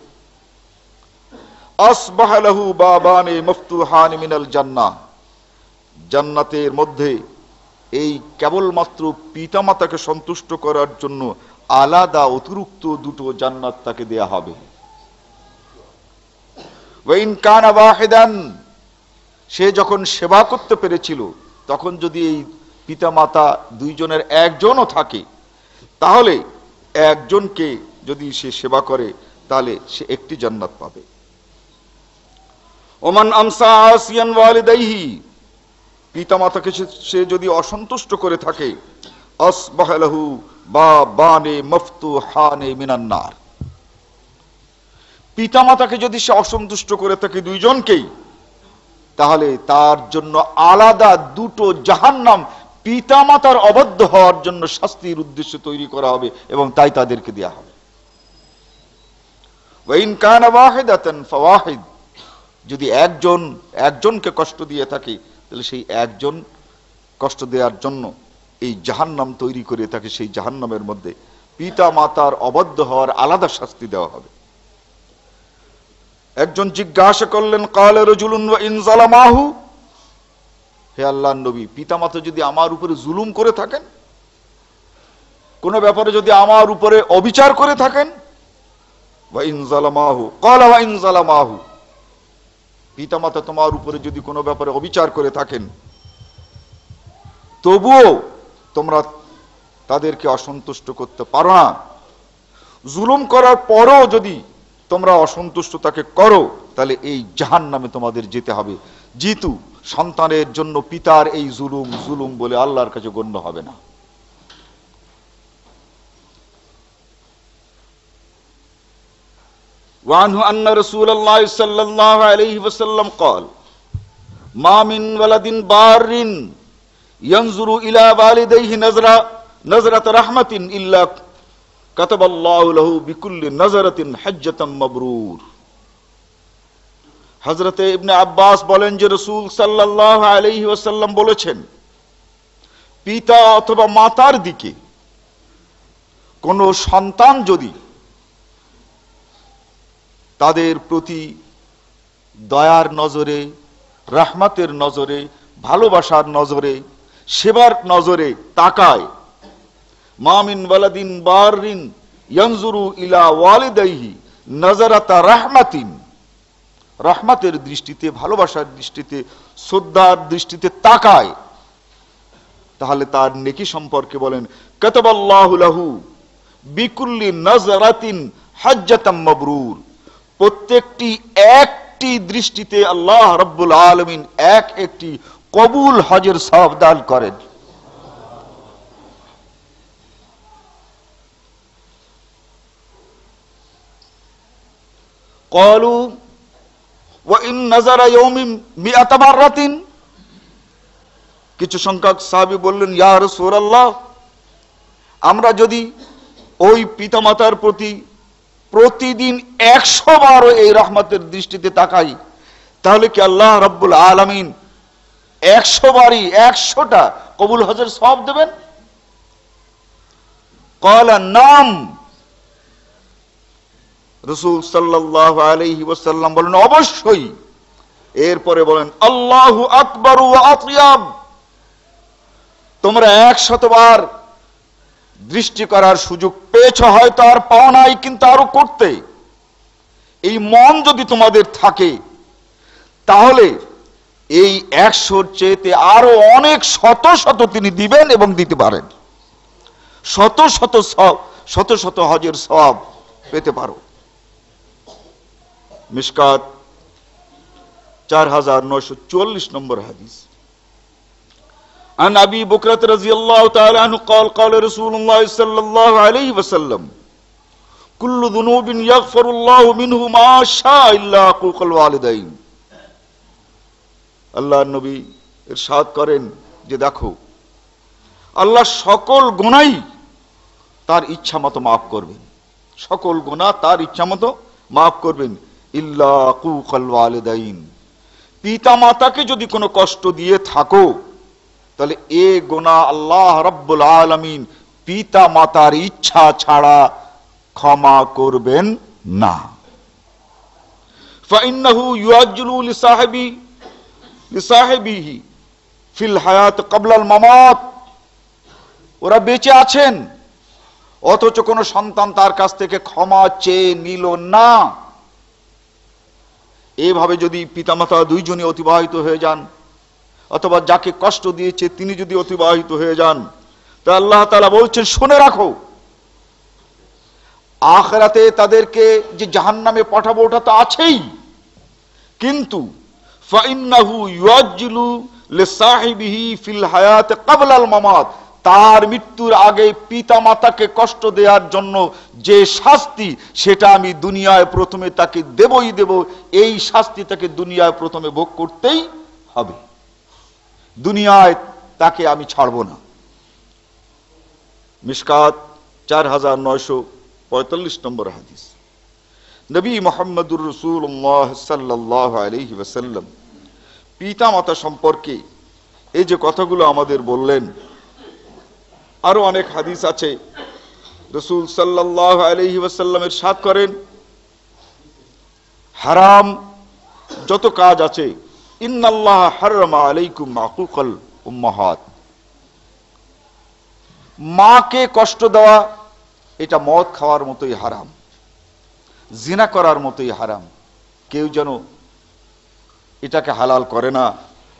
আসবাহালাহু বাবানে মফতুহান মিনাল জান্না জান্নাতের মধ্যে এই কেবলমাত্র পিতামাতাকে সন্তুষ্ট করার জন্য আলাদা অতিরিক্ত দুটো জান্নাত তাকে দেয়া হবে ওয়াইন কানা সে যখন সেবা করতে পেরেছিল তখন যদি এই পিতামাতা দুইজনের একজনও থাকে তাহলে একজনকে যদি সে সেবা করে তাহলে সে একটি জান্নাত পাবে ওমান আমসা আসিয়ান ওয়ালিদাইহি পিতা মাতাকে সে যদি অসন্তুষ্ট করে থাকে বা বানে মফতু হানে মিনান্নার পিতা মাতাকে যদি সে অসন্তুষ্ট করে থাকে দুইজনকেই তাহলে তার জন্য আলাদা দুটো জাহান্নাম পিতা মাতার অবাধ্য হওয়ার জন্য শাস্তির উদ্দেশ্যে তৈরি করা হবে এবং তাই তাদেরকে দেয়া হবে ওয়াহিদ যদি একজন একজনকে কষ্ট দিয়ে থাকে তাহলে সেই একজন কষ্ট দেওয়ার জন্য এই জাহান্নাম তৈরি করে থাকে সেই জাহান্নামের মধ্যে পিতা মাতার অবদ্ধ হওয়ার আলাদা শাস্তি দেওয়া হবে একজন জিজ্ঞাসা করলেন কালের রজুলুন ইনজালামাহু হে আল্লাহ নবী পিতামাতা যদি আমার উপরে জুলুম করে থাকেন কোনো ব্যাপারে যদি আমার উপরে অবিচার করে থাকেন ইনজালামাহু কলা ইনজালামাহু পিতামাতা তোমার উপরে যদি কোনো ব্যাপারে অবিচার করে থাকেন তবুও তোমরা তাদেরকে অসন্তুষ্ট করতে পারো না জুলুম করার পরও যদি তোমরা অসন্তুষ্ট তাকে করো তাহলে এই জাহান নামে তোমাদের যেতে হবে জিতু সন্তানের জন্য পিতার এই জুলুম জুলুম বলে আল্লাহর কাছে গণ্য হবে না وعنه أن رسول الله صلى الله عليه وسلم قال ما من ولد بار ينظر إلى والديه نظرة نظرة رحمة إلا كتب الله له بكل نظرة حجة مبرور হজরতে ইবনে আব্বাস বলেন যে রসুল সাল্লাহ আলহি ওসাল্লাম বলেছেন পিতা অথবা মাতার দিকে কোনো সন্তান যদি তাদের প্রতি দয়ার নজরে রাহমাতের নজরে ভালোবাসার নজরে সেবার নজরে তাকায় মামিন বালাদিন বারিন ইয়ানজুরু ইলা ওয়ালিদাইহি নজরাতা রাহমাতিন রাহমাতের দৃষ্টিতে ভালোবাসার দৃষ্টিতে শ্রদ্ধার দৃষ্টিতে তাকায় তাহলে তার নেকি সম্পর্কে বলেন লাহু বিকুল্লি নজরাতিন হজ্জাতাম মাবরুর প্রত্যেকটি একটি দৃষ্টিতে আল্লাহ রব্বুল আলমিন এক একটি কবুল হজের সব দান করেন قالوا وإن نظر يوم مئة مرة কিছু সংখ্যক সাহাবি বললেন ইয়া রাসূলুল্লাহ আমরা যদি ওই পিতামাতার প্রতি প্রতিদিন একশো বারও এই রহমতের দৃষ্টিতে তাকাই তাহলে কি আল্লাহ রব্বুল আলমিন একশো বারই একশোটা কবুল হজের সব দেবেন কয়লা নাম রসুল সাল্লাহ আলহি ওসাল্লাম বলেন অবশ্যই এরপরে বলেন আল্লাহ আকবর তোমরা একশতবার বার দৃষ্টি করার সুযোগ পেয়েছ হয়তো আর পাও নাই কিন্তু আরো করতে এই মন যদি তোমাদের থাকে তাহলে এই একশোর চেয়েতে আরো অনেক শত শত তিনি দিবেন এবং দিতে পারেন শত শত সব শত শত হজের সব পেতে পারো মিসকাত চার হাজার নয়শো চল্লিশ নম্বর হাদিস عن أبي بكرة رضي الله تعالى عنه قال قال رسول الله صلى الله عليه وسلم كل ذنوب يغفر الله منه ما شاء إلا حقوق الوالدين আল্লাহ নবী এরশাদ করেন যে দেখো আল্লাহ সকল গোনাই তার ইচ্ছা মতো মাফ করবেন সকল গোনা তার ইচ্ছা মতো মাফ করবেন ইল্লা কুকল ওয়ালিদাইন পিতা মাতাকে যদি কোনো কষ্ট দিয়ে থাকো তাহলে এ গোনা আল্লাহ রব্বুল আলমিন পিতা মাতার ইচ্ছা ছাড়া ক্ষমা করবেন না ফিল হায়াত মামাত ওরা বেঁচে আছেন অথচ কোনো সন্তান তার কাছ থেকে ক্ষমা চেয়ে নিল না এভাবে যদি পিতামাতা দুইজনই অতিবাহিত হয়ে যান অথবা যাকে কষ্ট দিয়েছে তিনি যদি অতিবাহিত হয়ে যান তা আল্লাহ তালা বলছেন শুনে রাখো আখরাতে তাদেরকে যে জাহান নামে পাঠাবো ওটা তো আছেই কিন্তু তার মৃত্যুর আগে পিতা মাতাকে কষ্ট দেওয়ার জন্য যে শাস্তি সেটা আমি দুনিয়ায় প্রথমে তাকে দেবই দেব এই শাস্তি তাকে দুনিয়ায় প্রথমে ভোগ করতেই হবে দুনিয়ায় তাকে আমি ছাড়ব না মিসকাত চার হাজার নয়শো পঁয়তাল্লিশ নম্বর হাদিস নবী মোহাম্মদুর রসুল্লাহ সাল্লাহ আলহি ওসাল্লাম পিতা মাতা সম্পর্কে এই যে কথাগুলো আমাদের বললেন আরও অনেক হাদিস আছে রসুল সাল্লাহ আলহি ওয়াসাল্লামের সাথ করেন হারাম যত কাজ আছে মাকে কষ্ট দেওয়া এটা মদ খাওয়ার মতোই হারাম জিনা করার মতোই হারাম কেউ যেন এটাকে হালাল করে না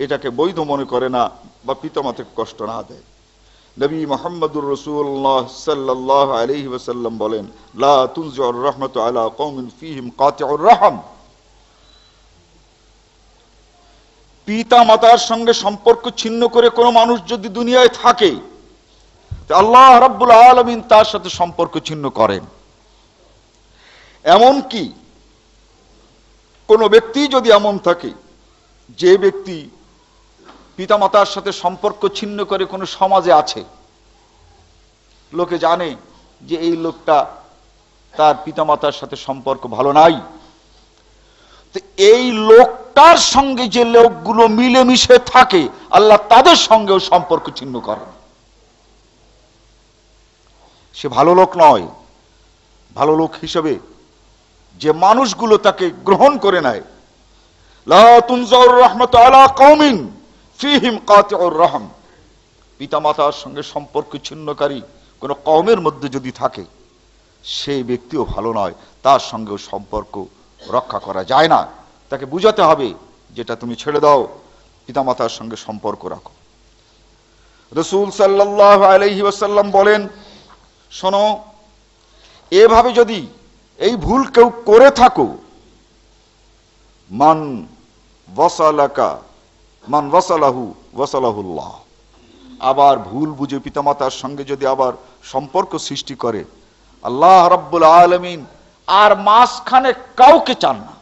এটাকে বৈধ মনে করে না বা পিতামাতাকে কষ্ট না দেয় নবী মোহাম্মদুর রসুল্লাহ সাল্লাহ আলহি বলেন লা রহমত আলা কৌমিন ফিহিম কাতে রহম পিতা মাতার সঙ্গে সম্পর্ক ছিন্ন করে কোনো মানুষ যদি দুনিয়ায় থাকে আল্লাহ রাব্বুল আলমিন তার সাথে সম্পর্ক ছিন্ন করেন এমন কি কোনো ব্যক্তি যদি এমন থাকে যে ব্যক্তি পিতামাতার সাথে সম্পর্ক ছিন্ন করে কোনো সমাজে আছে লোকে জানে যে এই লোকটা তার পিতামাতার সাথে সম্পর্ক ভালো নাই এই লোকটার সঙ্গে যে লোকগুলো মিলেমিশে থাকে আল্লাহ তাদের সঙ্গেও সম্পর্ক চিহ্ন করেন সে ভালো লোক নয় ভালো লোক হিসেবে যে মানুষগুলো তাকে গ্রহণ করে নেয় পিতা মাতার সঙ্গে সম্পর্ক ছিন্নকারী কোন কমের মধ্যে যদি থাকে সেই ব্যক্তিও ভালো নয় তার সঙ্গেও সম্পর্ক রক্ষা করা যায় না তাকে বুঝাতে হবে যেটা তুমি ছেড়ে দাও পিতামাতার সঙ্গে সম্পর্ক রাখো রসুল সাল্লাহ আলহি ওসাল্লাম বলেন শোনো এভাবে যদি এই ভুল কেউ করে থাকো মান ওসালাকা মান ওসালাহু ওসালাহুল্লাহ আবার ভুল বুঝে পিতামাতার সঙ্গে যদি আবার সম্পর্ক সৃষ্টি করে আল্লাহ রব্বুল আলমিন আর মাঝখানে কাউকে চান না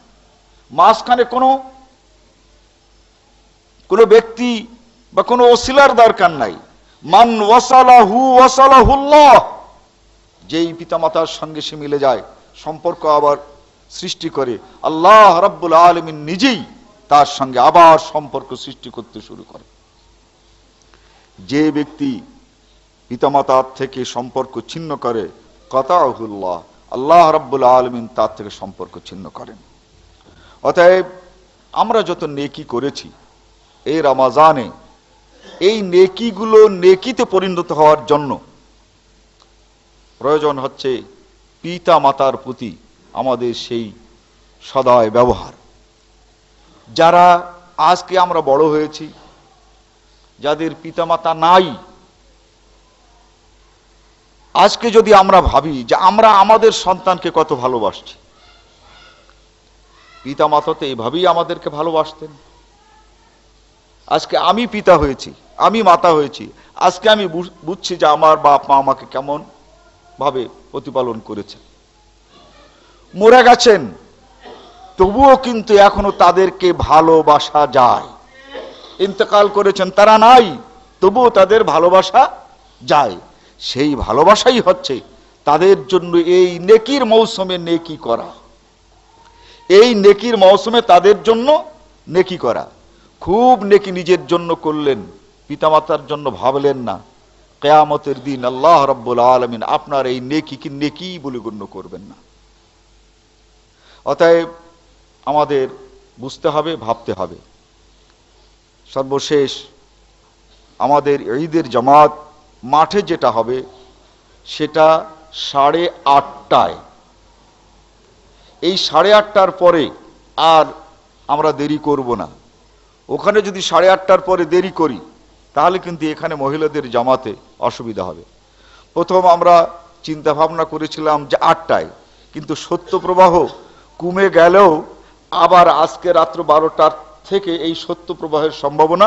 মাঝখানে কোনো কোনো ব্যক্তি বা কোনো ওসিলার দরকার নাই মান ওয়াসালাহু ওয়াসালাহুল্লাহ যেই পিতামাতার সঙ্গে সে মিলে যায় সম্পর্ক আবার সৃষ্টি করে আল্লাহ রাব্বুল আলমিন নিজেই তার সঙ্গে আবার সম্পর্ক সৃষ্টি করতে শুরু করে যে ব্যক্তি পিতামাতার থেকে সম্পর্ক ছিন্ন করে কথা হুল্লাহ আল্লাহ রাব্বুল আলমিন তার থেকে সম্পর্ক ছিন্ন করেন অতএব আমরা যত নেকি করেছি এই রামাজানে এই নেকিগুলো নেকিতে পরিণত হওয়ার জন্য প্রয়োজন হচ্ছে পিতা মাতার প্রতি আমাদের সেই সদয় ব্যবহার যারা আজকে আমরা বড় হয়েছি যাদের পিতামাতা নাই আজকে যদি আমরা ভাবি যে আমরা আমাদের সন্তানকে কত ভালোবাসছি পিতা মাতা তো এইভাবেই আমাদেরকে ভালোবাসতেন আজকে আমি পিতা হয়েছি আমি মাতা হয়েছি আজকে আমি বুঝছি যে আমার বাপ মা আমাকে কেমন ভাবে প্রতিপালন করেছে মরে গেছেন তবুও কিন্তু এখনো তাদেরকে ভালোবাসা যায় ইন্তকাল করেছেন তারা নাই তবুও তাদের ভালোবাসা যায় সেই ভালোবাসাই হচ্ছে তাদের জন্য এই নেকির মৌসুমে নেকি করা এই নেকির মৌসুমে তাদের জন্য নেকি করা খুব নেকি নিজের জন্য করলেন পিতামাতার জন্য ভাবলেন না কেয়ামতের দিন আল্লাহ রব্বুল আলমিন আপনার এই নেকি কি নেকি বলে গণ্য করবেন না অতএব আমাদের বুঝতে হবে ভাবতে হবে সর্বশেষ আমাদের ঈদের জামাত মাঠে যেটা হবে সেটা সাড়ে আটটায় এই সাড়ে আটটার পরে আর আমরা দেরি করব না ওখানে যদি সাড়ে আটটার পরে দেরি করি তাহলে কিন্তু এখানে মহিলাদের জামাতে অসুবিধা হবে প্রথম আমরা চিন্তা ভাবনা করেছিলাম যে আটটায় কিন্তু সত্যপ্রবাহ কমে গেলেও আবার আজকে রাত্র বারোটার থেকে এই সত্যপ্রবাহের সম্ভাবনা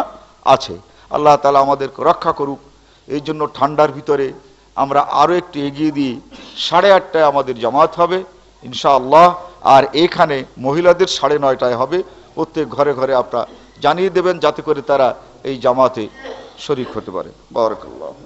আছে আল্লাহ তালা আমাদেরকে রক্ষা করুক এই জন্য ঠান্ডার ভিতরে আমরা আরও একটু এগিয়ে দিয়ে সাড়ে আটটায় আমাদের জামাত হবে আল্লাহ আর এখানে মহিলাদের সাড়ে নয়টায় হবে প্রত্যেক ঘরে ঘরে আপনারা জানিয়ে দেবেন যাতে করে তারা এই জামাতে শরিক হতে পারে বরকাল্লাহ